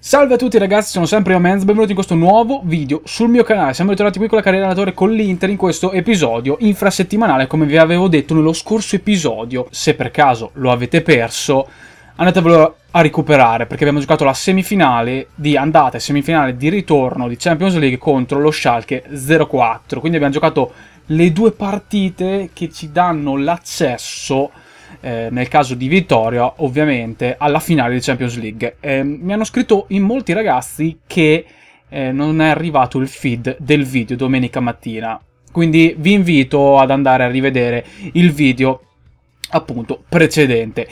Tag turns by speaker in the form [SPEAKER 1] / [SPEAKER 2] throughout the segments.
[SPEAKER 1] Salve a tutti ragazzi, sono sempre io Menz, benvenuti in questo nuovo video sul mio canale. Siamo ritornati qui con la carriera allenatore con l'Inter in questo episodio infrasettimanale, come vi avevo detto nello scorso episodio. Se per caso lo avete perso, andatevelo a recuperare, perché abbiamo giocato la semifinale di andata e semifinale di ritorno di Champions League contro lo Schalke 04. Quindi abbiamo giocato le due partite che ci danno l'accesso eh, nel caso di vittoria ovviamente alla finale di Champions League. Eh, mi hanno scritto in molti ragazzi che eh, non è arrivato il feed del video domenica mattina, quindi vi invito ad andare a rivedere il video appunto precedente.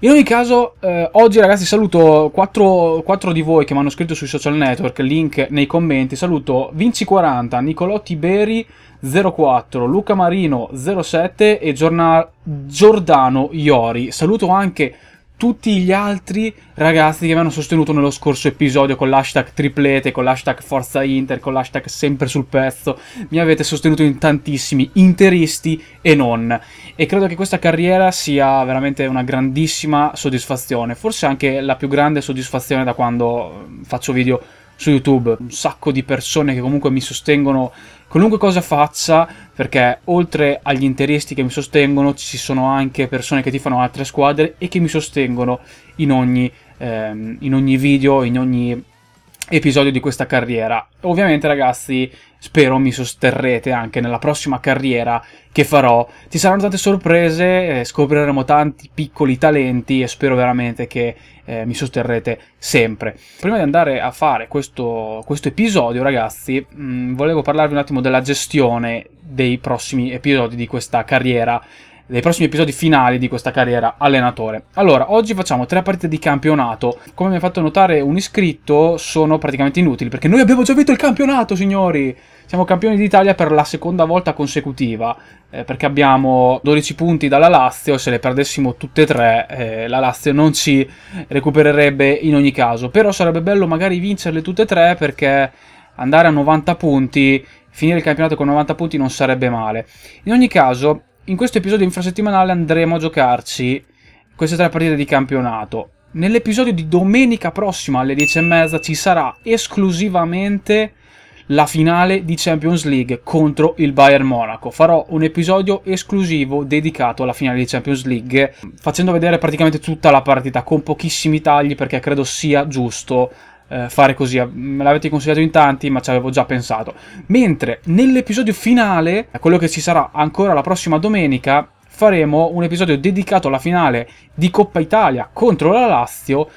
[SPEAKER 1] In ogni caso, eh, oggi ragazzi saluto 4, 4 di voi che mi hanno scritto sui social network, link nei commenti, saluto Vinci40, Nicolò Tiberi, 04, Luca Marino 07 e Giorna- Giordano Iori. Saluto anche tutti gli altri ragazzi che mi hanno sostenuto nello scorso episodio con l'hashtag triplete, con l'hashtag Forza Inter, con l'hashtag sempre sul pezzo. Mi avete sostenuto in tantissimi, interisti e non. E credo che questa carriera sia veramente una grandissima soddisfazione, forse anche la più grande soddisfazione da quando mm, faccio video su YouTube. Un sacco di persone che comunque mi sostengono qualunque cosa faccia, perché oltre agli interisti che mi sostengono ci sono anche persone che ti fanno altre squadre e che mi sostengono in ogni, ehm, in ogni video, in ogni episodio di questa carriera. Ovviamente ragazzi spero mi sosterrete anche nella prossima carriera che farò. Ci saranno tante sorprese, eh, scopriremo tanti piccoli talenti e spero veramente che eh, mi sosterrete sempre. Prima di andare a fare questo, questo episodio, ragazzi, mh, mm, volevo parlarvi un attimo della gestione dei prossimi episodi di questa carriera dei prossimi episodi finali di questa carriera allenatore. Allora, oggi facciamo tre partite di campionato. Come mi ha fatto notare un iscritto, sono praticamente inutili perché noi abbiamo già vinto il campionato, signori! Siamo campioni d'Italia per la seconda volta consecutiva, eh, perché abbiamo 12 punti dalla Lazio, se le perdessimo tutte e tre eh, la Lazio non ci recupererebbe in ogni caso, però sarebbe bello magari vincerle tutte e tre perché andare a 90 punti, finire il campionato con 90 punti non sarebbe male. In ogni caso in questo episodio infrasettimanale andremo a giocarci queste tre partite di campionato. Nell'episodio di domenica prossima alle 10 e mezza ci sarà esclusivamente la finale di Champions League contro il Bayern Monaco. Farò un episodio esclusivo dedicato alla finale di Champions League, facendo vedere praticamente tutta la partita con pochissimi tagli perché credo sia giusto eh, fare così. Me l'avete consigliato in tanti, ma ci avevo già pensato. Mentre nell'episodio finale, quello che ci sarà ancora la prossima domenica, faremo un episodio dedicato alla finale di Coppa Italia contro la Lazio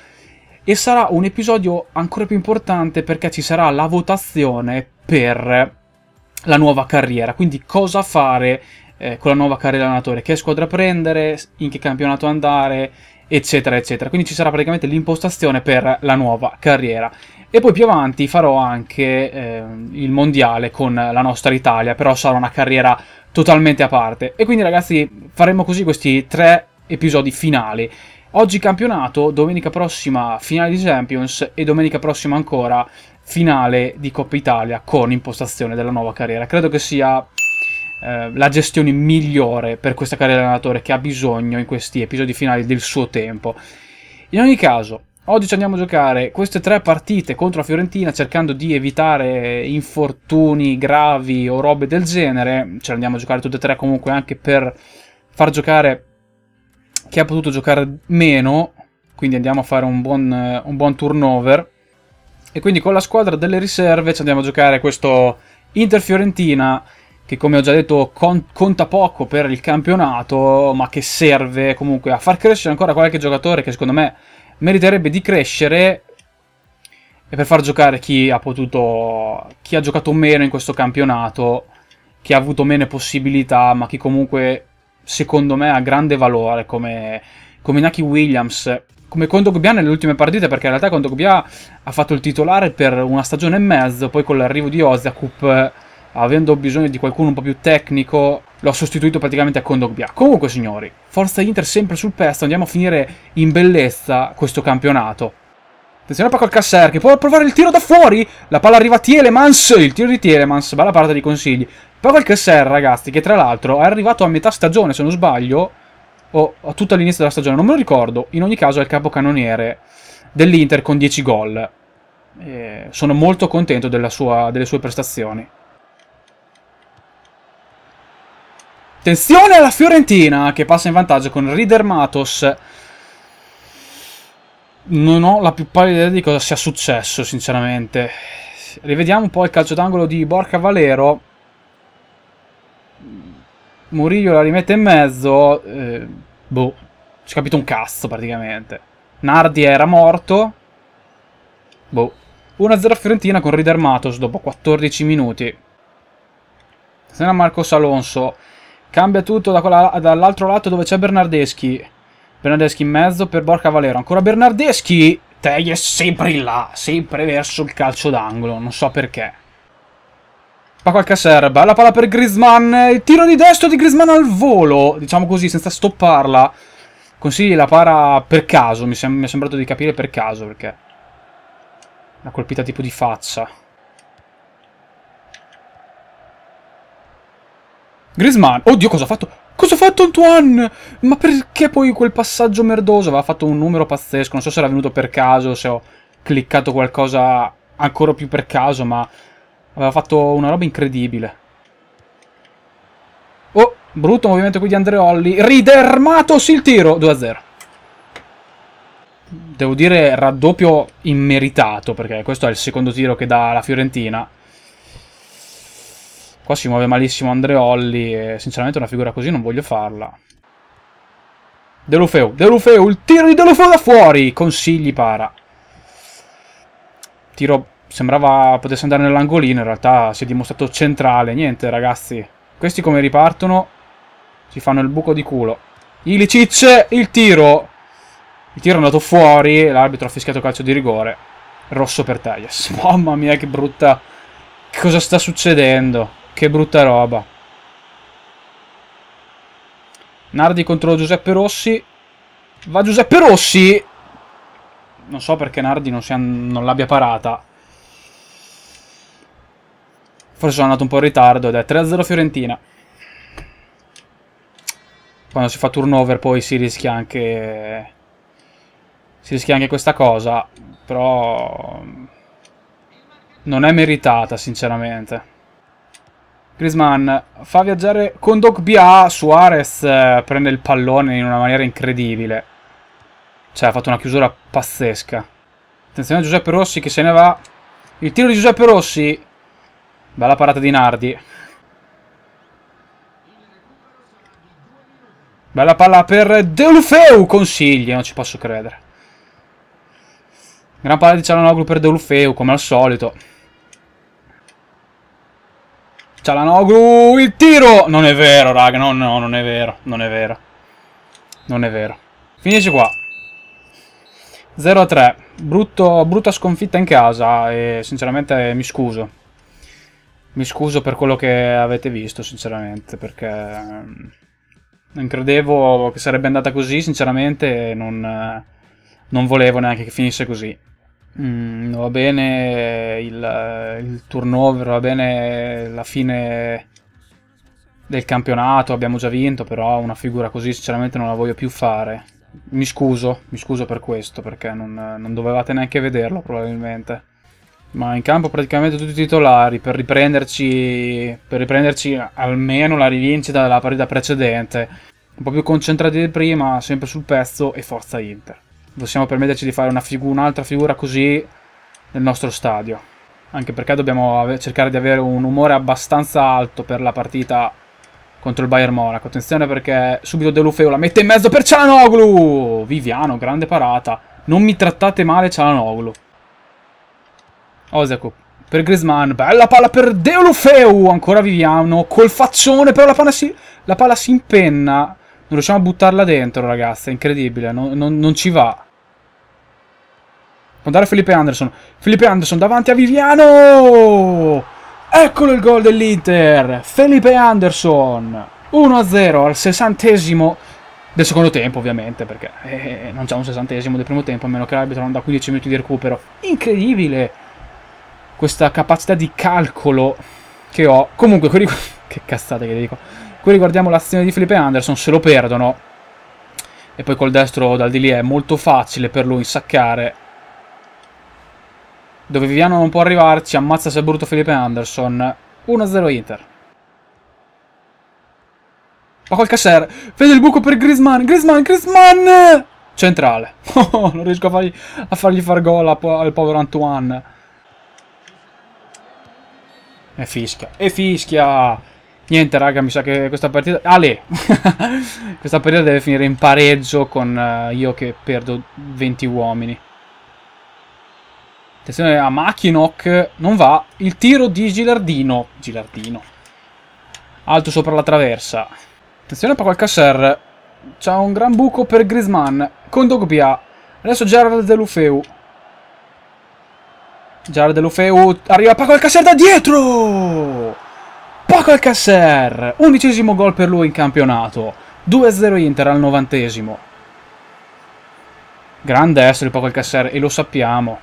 [SPEAKER 1] e sarà un episodio ancora più importante perché ci sarà la votazione per la nuova carriera, quindi cosa fare eh, con la nuova carriera allenatore, che squadra prendere, in che campionato andare eccetera, eccetera. Quindi ci sarà praticamente l'impostazione per la nuova carriera. E poi più avanti farò anche eh, il mondiale con la nostra Italia, però sarà una carriera totalmente a parte. E quindi ragazzi faremo così questi tre episodi finali. Oggi campionato, domenica prossima finale di Champions e domenica prossima ancora finale di Coppa Italia con impostazione della nuova carriera. Credo che sia eh, la gestione migliore per questa carriera di allenatore che ha bisogno in questi episodi finali del suo tempo. In ogni caso, Oggi ci andiamo a giocare queste tre partite contro la Fiorentina cercando di evitare infortuni gravi o robe del genere. Ce le andiamo a giocare tutte e tre comunque anche per far giocare chi ha potuto giocare meno. Quindi andiamo a fare un buon, un buon turnover. E quindi con la squadra delle riserve ci andiamo a giocare questo Inter-Fiorentina che come ho già detto con conta poco per il campionato, ma che serve comunque a far crescere ancora qualche giocatore che secondo me meriterebbe di crescere e per far giocare chi ha potuto chi ha giocato meno in questo campionato, chi ha avuto meno possibilità, ma chi comunque secondo me ha grande valore come come Naki Williams come Kondogbia nelle ultime partite, perché in realtà Kondogbia ha fatto il titolare per una stagione e mezzo, poi con l'arrivo di Oziakup avendo bisogno di qualcuno un po' più tecnico, l'ho sostituito praticamente a Condogbia. Comunque, signori, Forza Inter sempre sul pezzo, andiamo a finire in bellezza questo campionato. Attenzione a Paco Casser, che può provare il tiro da fuori! La palla arriva a Tielemans, il tiro di Tielemans, bella parte dei consigli. Paco col ragazzi, che tra l'altro è arrivato a metà stagione, se non sbaglio, o a tutto all'inizio della stagione, non me lo ricordo. In ogni caso è il capocannoniere dell'Inter con 10 gol. E sono molto contento sua, delle sue prestazioni. Attenzione alla Fiorentina che passa in vantaggio con Rider Matos. Non ho la più pallida idea di cosa sia successo, sinceramente. Rivediamo un po' il calcio d'angolo di Borca Valero. Murillo la rimette in mezzo. Eh, boh, ci è capito un cazzo praticamente. Nardi era morto. Boh. 1-0 Fiorentina con Rider Matos dopo 14 minuti. Se Marcos Alonso Cambia tutto da dall'altro lato dove c'è Bernardeschi. Bernardeschi in mezzo per Borca Valero. Ancora Bernardeschi! Teglie sempre in là, sempre verso il calcio d'angolo, non so perché. Ma qualche serve, bella palla per Griezmann, il tiro di destro di Griezmann al volo, diciamo così, senza stopparla. Consigli la para per caso, mi, mi è sembrato di capire per caso perché. La colpita tipo di faccia. Griezmann. Oddio, cosa ha fatto? Cosa ha fatto Antoine? Ma perché poi quel passaggio merdoso? Aveva fatto un numero pazzesco. Non so se era venuto per caso, se ho cliccato qualcosa ancora più per caso, ma aveva fatto una roba incredibile. Oh, brutto movimento qui di Andreolli. Ridermatosi il tiro. 2-0. Devo dire raddoppio immeritato, perché questo è il secondo tiro che dà la Fiorentina. Qua si muove malissimo Andreolli e sinceramente una figura così non voglio farla. De Lufeu, De Lufeu, il tiro di De Lufeu da fuori! Consigli para. Tiro sembrava potesse andare nell'angolino, in realtà si è dimostrato centrale. Niente ragazzi, questi come ripartono si fanno il buco di culo. Ilicic, il tiro! Il tiro è andato fuori, l'arbitro ha fischiato calcio di rigore. Rosso per Tejas. Mamma mia che brutta... Che cosa sta succedendo? Che brutta roba. Nardi contro Giuseppe Rossi. Va Giuseppe Rossi! Non so perché Nardi non, non l'abbia parata. Forse sono andato un po' in ritardo ed è 3-0 Fiorentina. Quando si fa turnover poi si rischia anche... Si rischia anche questa cosa, però... Non è meritata, sinceramente. Griezmann fa viaggiare con Dogbia, Suarez eh, prende il pallone in una maniera incredibile. Cioè ha fatto una chiusura pazzesca. Attenzione a Giuseppe Rossi che se ne va. Il tiro di Giuseppe Rossi. Bella parata di Nardi. Bella palla per Deulfeu. Consigli, non ci posso credere. Gran palla di Cialanoglu per Deulfeu, come al solito. Cialanoglu, il tiro! Non è vero, raga, no, no, non è vero, non è vero. Non è vero. Finisce qua. 0-3. Brutta sconfitta in casa e sinceramente mi scuso. Mi scuso per quello che avete visto, sinceramente, perché mm, non credevo che sarebbe andata così, sinceramente, non, non volevo neanche che finisse così. Mm, va bene il, il, turnover, va bene la fine del campionato, abbiamo già vinto, però una figura così sinceramente non la voglio più fare. Mi scuso, mi scuso per questo, perché non, non dovevate neanche vederlo probabilmente. Ma in campo praticamente tutti i titolari per riprenderci, per riprenderci almeno la rivincita della partita precedente. Un po' più concentrati di prima, sempre sul pezzo e forza Inter possiamo permetterci di fare un'altra figu figura così nel nostro stadio. Anche perché dobbiamo cercare di avere un umore abbastanza alto per la partita contro il Bayern Monaco. Attenzione perché subito De Lufeo la mette in mezzo per Cialanoglu! Viviano, grande parata. Non mi trattate male Cialanoglu. Oseco per Griezmann, bella palla per De Lufeu! Ancora Viviano, col faccione, però la palla si, la palla si impenna. Non riusciamo a buttarla dentro, ragazzi, è incredibile, non, non, non ci va. Puntare Felipe Anderson. Felipe Anderson davanti a Viviano! Eccolo il gol dell'Inter! Felipe Anderson! 1-0 al sessantesimo del secondo tempo, ovviamente, perché eh, non c'è un sessantesimo del primo tempo, a meno che l'arbitro non da 15 minuti di recupero. Incredibile questa capacità di calcolo che ho. Comunque, quelli... che cazzate che dico. Qui riguardiamo l'azione di Felipe Anderson, se lo perdono. E poi col destro dal di lì è molto facile per lui insaccare dove Viviano non può arrivarci, ammazza se è brutto Felipe Anderson. 1-0 Inter. Paco Alcacer, vede il buco per Griezmann, Griezmann, Griezmann! Centrale. Oh, oh, non riesco a fargli, a fargli far gol al povero Antoine. E fischia, e fischia! Niente raga, mi sa che questa partita... Ale! questa partita deve finire in pareggio con eh, io che perdo 20 uomini. Attenzione a Machinok. non va. Il tiro di Gilardino. Gilardino. Alto sopra la traversa. Attenzione a quel Casser. C'ha un gran buco per Griezmann. Con Dogbia. Adesso Gerard Delufeu. Gerard Delufeu. Arriva Paco Alcacer da dietro! Paco Alcacer! Undicesimo gol per lui in campionato. 2-0 Inter al novantesimo. Grande essere Paco Alcacer e lo sappiamo.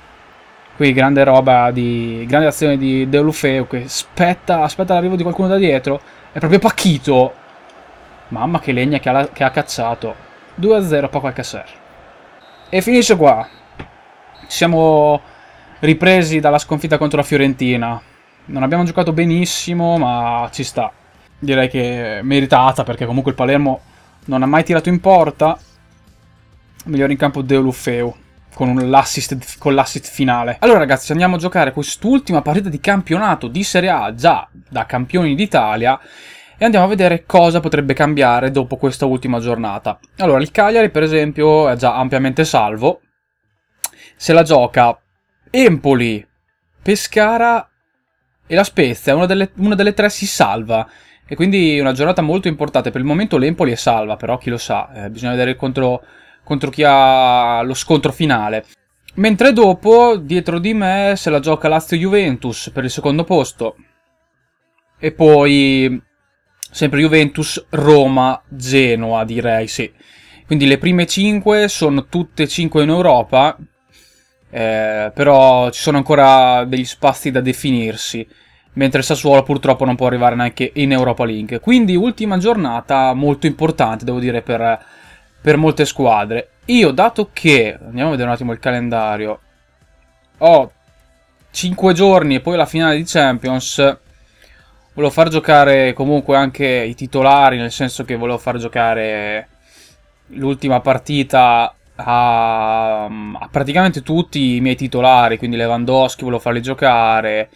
[SPEAKER 1] Qui grande roba di... grande azione di De Deulofeu che aspetta, aspetta l'arrivo di qualcuno da dietro. È proprio pacchito. Mamma che legna che ha, che ha cacciato. 2-0 Paco Alcacer. E finisce qua. Siamo ripresi dalla sconfitta contro la Fiorentina. Non abbiamo giocato benissimo, ma ci sta. Direi che meritata, perché comunque il Palermo non ha mai tirato in porta. Migliore in campo De Deulofeu con l'assist, con l'assist finale. Allora ragazzi andiamo a giocare quest'ultima partita di campionato di Serie A già da campioni d'Italia e andiamo a vedere cosa potrebbe cambiare dopo questa ultima giornata. Allora, il Cagliari, per esempio, è già ampiamente salvo. Se la gioca Empoli, Pescara e la Spezia, una delle, una delle tre si salva. E quindi una giornata molto importante. Per il momento l'Empoli è salva, però chi lo sa, eh, bisogna vedere il controllo contro chi ha lo scontro finale. Mentre dopo, dietro di me, se la gioca Lazio-Juventus per il secondo posto. E poi, sempre Juventus, Roma, Genoa, direi, sì. Quindi le prime 5 sono tutte 5 in Europa, eh, però ci sono ancora degli spazi da definirsi. Mentre il Sassuolo purtroppo non può arrivare neanche in Europa League. Quindi ultima giornata molto importante, devo dire, per per molte squadre. Io, dato che, andiamo a vedere un attimo il calendario, ho 5 giorni e poi la finale di Champions, volevo far giocare comunque anche i titolari, nel senso che volevo far giocare l'ultima partita a, a, praticamente tutti i miei titolari, quindi Lewandowski volevo farli giocare,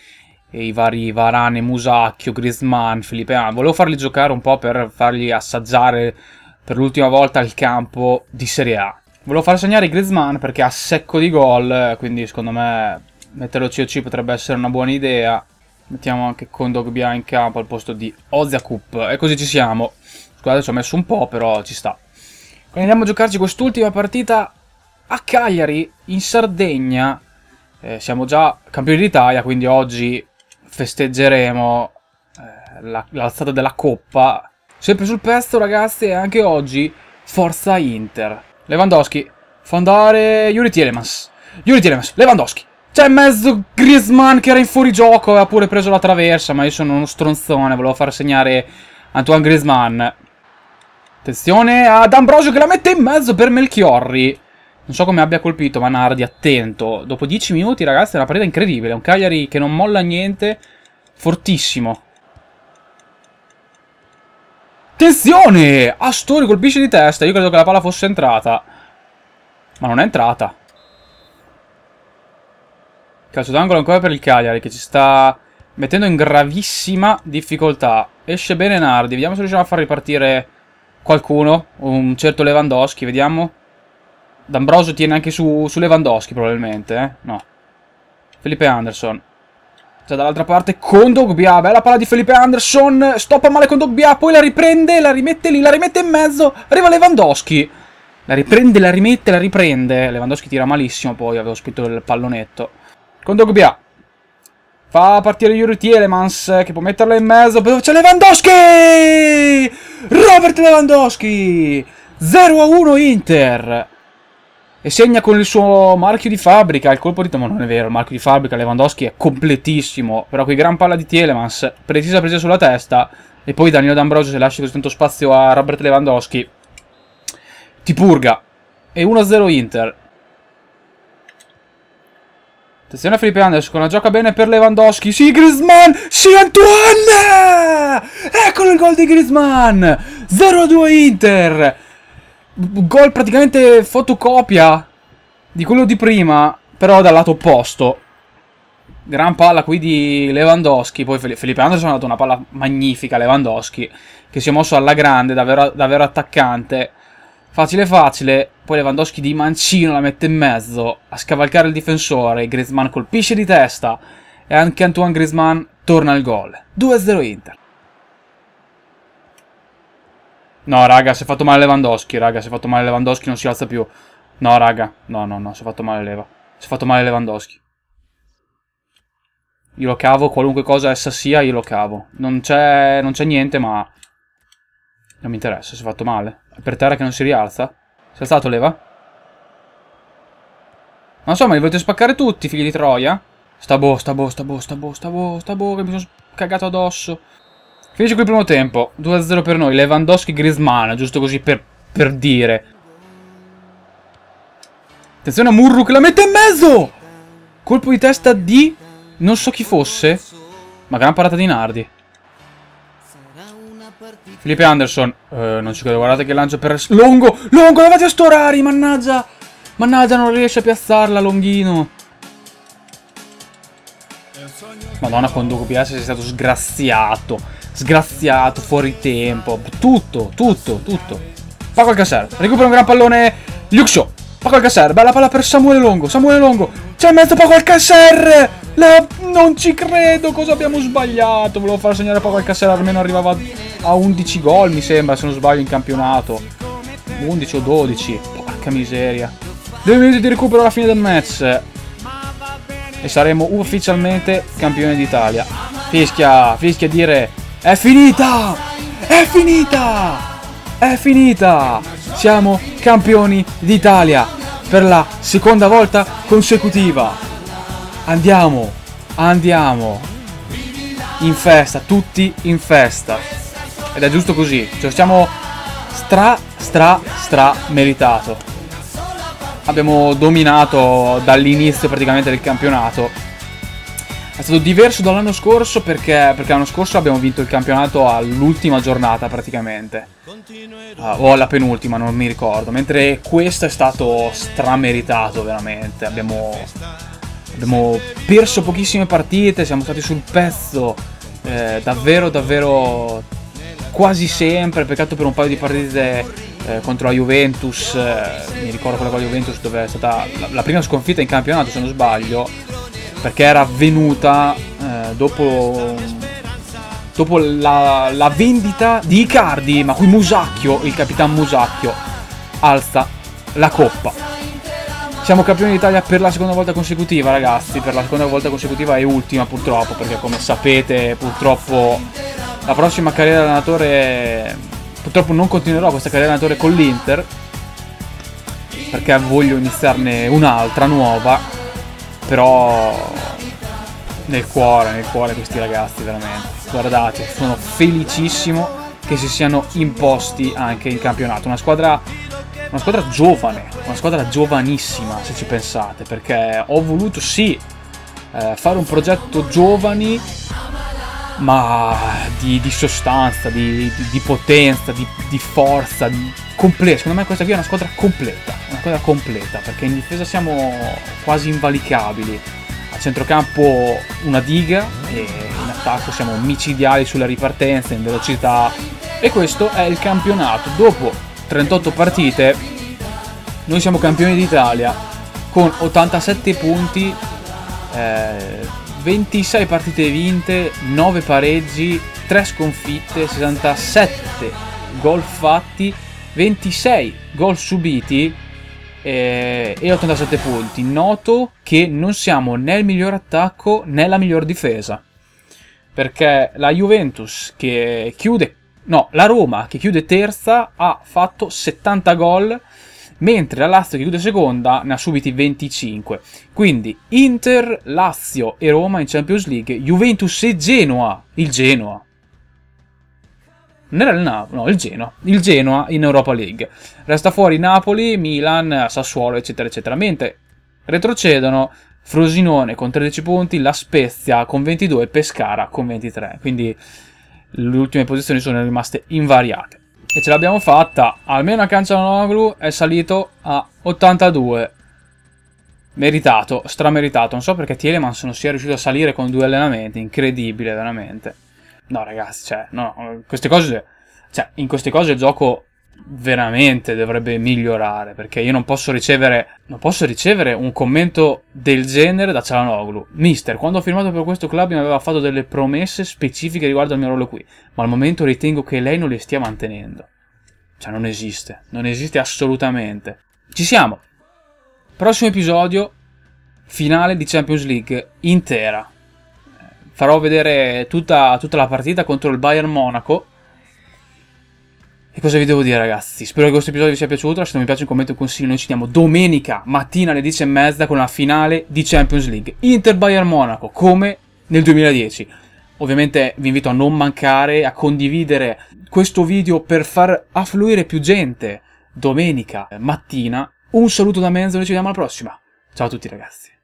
[SPEAKER 1] i vari Varane, Musacchio, Griezmann, Filipe An, volevo farli giocare un po' per fargli assaggiare per l'ultima volta il campo di Serie A. Volevo far segnare Griezmann perché ha secco di gol, quindi secondo me metterlo COC potrebbe essere una buona idea. Mettiamo anche Kondogbia in campo al posto di Oziakup e così ci siamo. Scusate, ci ho messo un po', però ci sta. Quindi andiamo a giocarci quest'ultima partita a Cagliari, in Sardegna. Eh, siamo già campioni d'Italia, quindi oggi festeggeremo eh, l'alzata la, della Coppa Sempre sul pezzo ragazzi e anche oggi forza Inter. Lewandowski fa andare Yuri Tielemans. Yuri Tielemans, Lewandowski. C'è in mezzo Griezmann che era in fuorigioco, ha pure preso la traversa, ma io sono uno stronzone, volevo far segnare Antoine Griezmann. Attenzione ad Ambrosio che la mette in mezzo per Melchiorri. Non so come abbia colpito, ma Nardi attento. Dopo 10 minuti ragazzi è una partita incredibile, un Cagliari che non molla niente, fortissimo. Attenzione! Astori colpisce di testa. Io credo che la palla fosse entrata. Ma non è entrata. Calcio d'angolo ancora per il Cagliari che ci sta mettendo in gravissima difficoltà. Esce bene Nardi. Vediamo se riusciamo a far ripartire qualcuno. Un certo Lewandowski, vediamo. D'Ambrosio tiene anche su, su Lewandowski probabilmente, eh? No. Felipe Anderson. C'è cioè, dall'altra parte con Dogbia, ah, bella palla di Felipe Anderson, stoppa male con Dogbia, ah, poi la riprende, la rimette lì, la rimette in mezzo, arriva Lewandowski. La riprende, la rimette, la riprende. Lewandowski tira malissimo poi, avevo scritto il pallonetto. Con Dogbia. Ah. Fa partire Yuri Tielemans che può metterla in mezzo. c'è Lewandowski! Robert Lewandowski! 0-1 Inter e segna con il suo marchio di fabbrica il colpo di ma non è vero, il marchio di fabbrica Lewandowski è completissimo, però qui gran palla di Tielemans, precisa presa sulla testa e poi Danilo D'Ambrosio se lascia così tanto spazio a Robert Lewandowski ti purga e 1-0 Inter Attenzione a Felipe Anderson, la gioca bene per Lewandowski. Sì, Griezmann! Sì, Antoine! Eccolo il gol di Griezmann! 0-2 Inter! gol praticamente fotocopia di quello di prima, però dal lato opposto. Gran palla qui di Lewandowski, poi Felipe Anderson ha dato una palla magnifica a Lewandowski, che si è mosso alla grande, davvero, davvero attaccante. Facile facile, poi Lewandowski di mancino la mette in mezzo, a scavalcare il difensore, Griezmann colpisce di testa e anche Antoine Griezmann torna al gol. 2-0 Inter. No, raga, si è fatto male Lewandowski, raga, si è fatto male Lewandowski, non si alza più. No, raga, no, no, no, si è fatto male Leva. Si è fatto male Lewandowski. Io lo cavo, qualunque cosa essa sia, io lo cavo. Non c'è niente, ma... Non mi interessa, si è fatto male. È per terra che non si rialza? Si è alzato Leva? Ma insomma, li volete spaccare tutti, figli di troia? Sta boh, sta boh, sta boh, sta boh, sta boh, sta boh, che mi sono cagato addosso. Finisce qui il primo tempo. 2-0 per noi. Lewandowski Grisman, giusto così per, per dire. Attenzione a Murru che la mette in mezzo! Colpo di testa di... Non so chi fosse. Ma gran parata di Nardi. Felipe Anderson. Eh, non ci credo. Guardate che lancio per... Longo! Longo, davanti a Storari, mannaggia! Mannaggia, non riesce a piazzarla, Longhino. Madonna, quando QPS sei stato sgraziato sgraziato, fuori tempo, tutto, tutto, tutto. Paco Alcacer, recupera un gran pallone Luke Shaw. Paco Alcacer, bella palla per Samuele Longo, Samuele Longo, c'è in mezzo Paco Alcacer! La... Non ci credo, cosa abbiamo sbagliato? Volevo far segnare Paco Alcacer, almeno arrivava a 11 gol mi sembra, se non sbaglio, in campionato. 11 o 12, porca miseria. Due minuti di recupero alla fine del match. E saremo ufficialmente campioni d'Italia. Fischia, fischia dire è finita! È finita! È finita! Siamo campioni d'Italia per la seconda volta consecutiva. Andiamo, andiamo. In festa, tutti in festa. Ed è giusto così. Ci cioè, lo siamo stra, stra, stra meritato. Abbiamo dominato dall'inizio praticamente del campionato è stato diverso dall'anno scorso perché, perché l'anno scorso abbiamo vinto il campionato all'ultima giornata praticamente. Uh, o alla penultima, non mi ricordo. Mentre questo è stato strameritato veramente. Abbiamo, abbiamo perso pochissime partite, siamo stati sul pezzo eh, davvero davvero quasi sempre. Peccato per un paio di partite eh, contro la Juventus, eh, mi ricordo quella con la Juventus dove è stata la, la prima sconfitta in campionato se non sbaglio, perché era avvenuta eh, dopo, dopo la, la, vendita di Icardi, ma qui Musacchio, il capitano Musacchio, alza la coppa. Siamo campioni d'Italia per la seconda volta consecutiva, ragazzi, per la seconda volta consecutiva e ultima purtroppo, perché come sapete purtroppo la prossima carriera allenatore purtroppo non continuerò questa carriera allenatore con l'Inter perché voglio iniziarne un'altra nuova però nel cuore, nel cuore questi ragazzi veramente. Guardate, sono felicissimo che si siano imposti anche in campionato. Una squadra, una squadra giovane, una squadra giovanissima se ci pensate, perché ho voluto sì eh, fare un progetto giovani ma di, di sostanza, di, di, di, potenza, di, di forza, di completo. Secondo me questa qui è una squadra completa, una squadra completa, perché in difesa siamo quasi invalicabili. A centrocampo una diga e in attacco siamo micidiali sulla ripartenza, in velocità. E questo è il campionato. Dopo 38 partite noi siamo campioni d'Italia con 87 punti eh, 26 partite vinte, 9 pareggi, 3 sconfitte, 67 gol fatti, 26 gol subiti eh, e 87 punti. Noto che non siamo né il miglior attacco né la miglior difesa. Perché la Juventus che chiude, no, la Roma che chiude terza ha fatto 70 gol mentre la Lazio che chiude seconda ne ha subiti 25. Quindi Inter, Lazio e Roma in Champions League, Juventus e Genoa, il Genoa. Non era il Napoli, no, il Genoa. Il Genoa in Europa League. Resta fuori Napoli, Milan, Sassuolo, eccetera, eccetera. Mentre retrocedono Frosinone con 13 punti, La Spezia con 22 e Pescara con 23. Quindi le ultime posizioni sono rimaste invariate. E ce l'abbiamo fatta. Almeno a Cancianoglu è salito a 82. Meritato, strameritato. Non so perché Tielemans non sia riuscito a salire con due allenamenti. Incredibile, veramente. No, ragazzi, cioè, no, no, queste cose... Cioè, in queste cose il gioco veramente dovrebbe migliorare perché io non posso ricevere non posso ricevere un commento del genere da Cialanoglu mister quando ho firmato per questo club mi aveva fatto delle promesse specifiche riguardo al mio ruolo qui ma al momento ritengo che lei non le stia mantenendo cioè non esiste non esiste assolutamente ci siamo prossimo episodio finale di Champions League intera farò vedere tutta, tutta la partita contro il Bayern Monaco e cosa vi devo dire ragazzi? Spero che questo episodio vi sia piaciuto, lasciate un mi piace, un commento, e un consiglio, noi ci vediamo domenica mattina alle 10 e mezza con la finale di Champions League. Inter-Bayern Monaco, come nel 2010. Ovviamente vi invito a non mancare, a condividere questo video per far affluire più gente domenica mattina. Un saluto da Menzo, noi ci vediamo alla prossima. Ciao a tutti ragazzi.